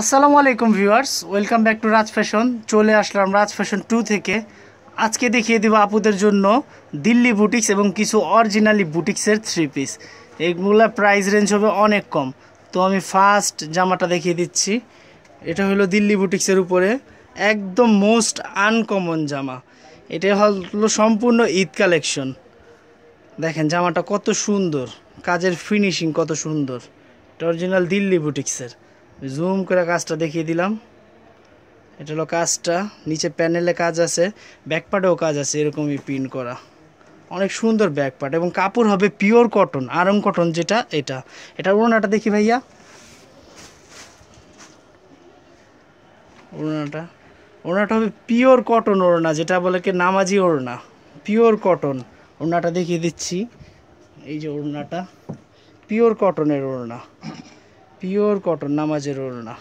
আসসালামু আলাইকুম viewers welcome back to Raj Fashion চলে আসলাম রাজ ফ্যাশন টু থেকে আজকে দেখিয়ে দেবো আপুদের জন্য দিল্লি বুটিক্স এবং কিছু অরিজিনালি বুটিক্সের থ্রি পিস এগুলো প্রাইস রেঞ্জ হবে অনেক কম তো আমি ফার্স্ট জামাটা দেখিয়ে দিচ্ছি এটা হলো দিল্লি বুটিক্সের উপরে একদম মোস্ট আনকমন জামা এটা হলো সম্পূর্ণ ঈদ কালেকশন দেখেন জামাটা কত সুন্দর কাজের ফিনিশিং কত সুন্দর এটা অরিজিনাল দিল্লি বুটিক্সের জুম করে কাজটা দেখিয়ে দিলাম এটা হলো কাজটা নিচে প্যানেলে কাজ আছে ব্যাকপার্টেও কাজ আছে এরকমই প্রিন্ট করা অনেক সুন্দর ব্যাকপার্ট এবং কাপড় হবে পিওর কটন আরং কটন যেটা এটা এটা ওড়নাটা দেখি ভাইয়া ওড়নাটা ওড়নাটা হবে পিওর কটন ওড়না যেটা বলে কি নামাজি ওড়না পিওর কটন ওড়নাটা দেখিয়ে দিচ্ছি এই যে ওড়নাটা পিওর কটনের ওড়না পিওর কটন নামাজের ওড়না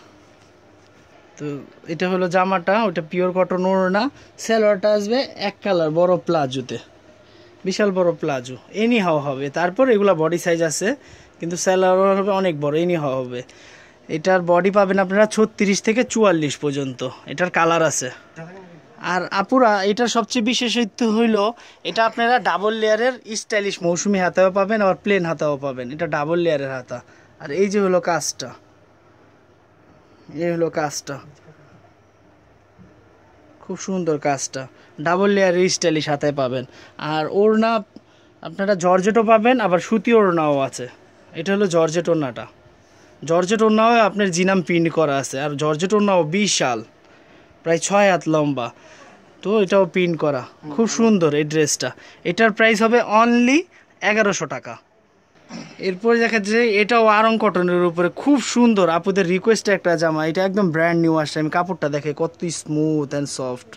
তো এটা হলো জামাটা ওটা পিওর কটন ওড়না স্যালোয়ারটা আসবে এক কালার বড় প্লাজোতে বিশাল বড় প্লাজো এনি হাওয়া হবে তারপর এগুলা বডি সাইজ আছে কিন্তু স্যালোয়ার হবে অনেক বড় এনি হাওয়া হবে এটার বডি পাবেন আপনারা ছত্রিশ থেকে চুয়াল্লিশ পর্যন্ত এটার কালার আছে আর আপুরা এটার সবচেয়ে বিশেষত্ব হইল এটা আপনারা ডাবল লেয়ারের স্টাইলিশ মৌসুমি হাতাও পাবেন আবার প্লেন হাতাও পাবেন এটা ডাবল লেয়ারের হাতা আর এই যে হলো কাজটা এই হলো কাজটা খুব সুন্দর কাজটা ডাবল লেয়ার স্টাইলি সাথে পাবেন আর ওড়না আপনারা জর্জেটও পাবেন আবার সুতি ওড়নাও আছে এটা হলো জর্জেট ওড়নাটা জর্জেট ওড়নাও আপনার জিনাম প্রিন্ট করা আছে আর জর্জেট ওড়নাও বিশাল প্রায় ছয় হাত লম্বা তো এটাও প্রিন্ট করা খুব সুন্দর এই ড্রেসটা এটার প্রাইস হবে অনলি এগারোশো টাকা এরপরে দেখা যাচ্ছে এটাও আরং কটনের উপরে খুব সুন্দর আপুদের রিকোয়েস্ট একটা জামা এটা একদম ব্র্যান্ড নিউ আসছে আমি কাপড়টা দেখে কত স্মুথ অ্যান্ড সফট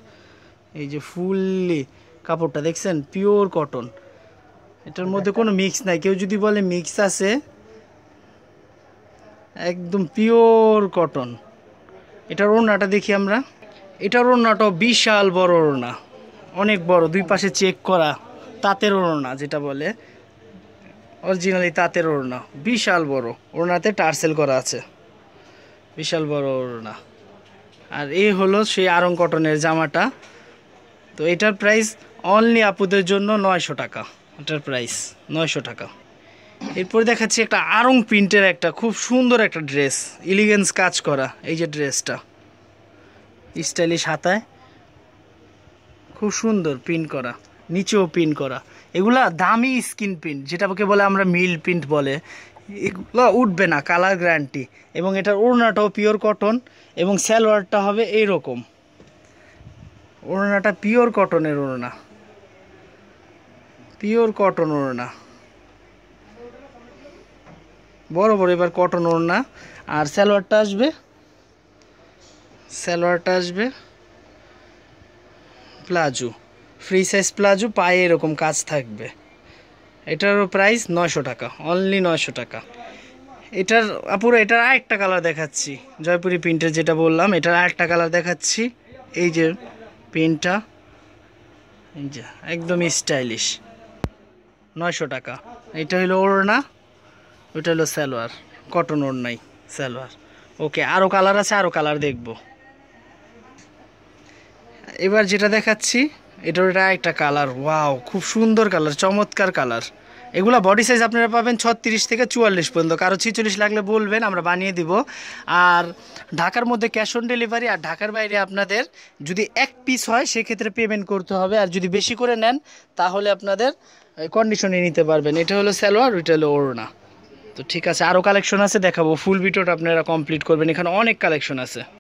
এই যে ফুললি কাপড়টা দেখছেন পিওর কটন এটার মধ্যে কোনো মিক্স নাই কেউ যদি বলে মিক্স আছে একদম পিওর কটন এটার ওড়নাটা দেখি আমরা এটার ওড়নাটাও বিশাল বড় ওড়না অনেক বড় দুই পাশে চেক করা তাঁতের ওড়না যেটা বলে অরিজিনালি তাঁতের ওড়না বিশাল বড় ওড়নাতে টার্সেল করা আছে বিশাল বড় ওড়না আর এই হলো সেই আরং কটনের জামাটা তো এটার প্রাইস অনলি আপুদের জন্য নয়শো টাকা এটার প্রাইস নয়শো টাকা এরপর দেখাচ্ছি একটা আরং প্রিন্টের একটা খুব সুন্দর একটা ড্রেস ইলিগেন্স কাজ করা এই যে ড্রেসটা স্টাইলিশ হাতায় খুব সুন্দর প্রিন্ট করা নিচেও প্রিন্ট করা এগুলা দামি স্কিন প্রিন্ট যেটাকে বলে আমরা মিল প্রিন্ট বলে এগুলো উঠবে না কালার গ্যারান্টি এবং এটার ওড়নাটাও পিওর কটন এবং স্যালোয়ারটা হবে এই রকম ওড়নাটা পিওর কটনের ওড়না পিওর কটন ওড়না বড় বড় এবার কটন ওড়না আর স্যালোয়ারটা আসবে স্যালোয়ারটা আসবে প্লাজো ফ্রি সাইজ প্লাজো পায়ে এরকম কাজ থাকবে এটারও প্রাইস নয়শো টাকা অনলি নয়শো টাকা এটার পুরো এটার আরেকটা কালার দেখাচ্ছি জয়পুরি প্রিন্টের যেটা বললাম এটার আরেকটা কালার দেখাচ্ছি এই যে প্রিন্টটা এই যে একদম স্টাইলিশ নয়শো টাকা এটা হলো ওড়না ওইটা হলো সালোয়ার কটন ওড়নাই সালোয়ার ওকে আরও কালার আছে আরও কালার দেখব এবার যেটা দেখাচ্ছি এটা এটা একটা কালার ওয়াও খুব সুন্দর কালার চমৎকার কালার এগুলো বডি সাইজ আপনারা পাবেন ছত্রিশ থেকে চুয়াল্লিশ পর্যন্ত কারো ছিচল্লিশ লাগলে বলবেন আমরা বানিয়ে দিব আর ঢাকার মধ্যে ক্যাশ অন ডেলিভারি আর ঢাকার বাইরে আপনাদের যদি এক পিস হয় সেক্ষেত্রে পেমেন্ট করতে হবে আর যদি বেশি করে নেন তাহলে আপনাদের কন্ডিশনে নিতে পারবেন এটা হলো স্যালোয়ার ওইটা হলো ওড়না তো ঠিক আছে আরও কালেকশন আছে দেখাবো ফুল ভিটোটা আপনারা কমপ্লিট করবেন এখানে অনেক কালেকশন আছে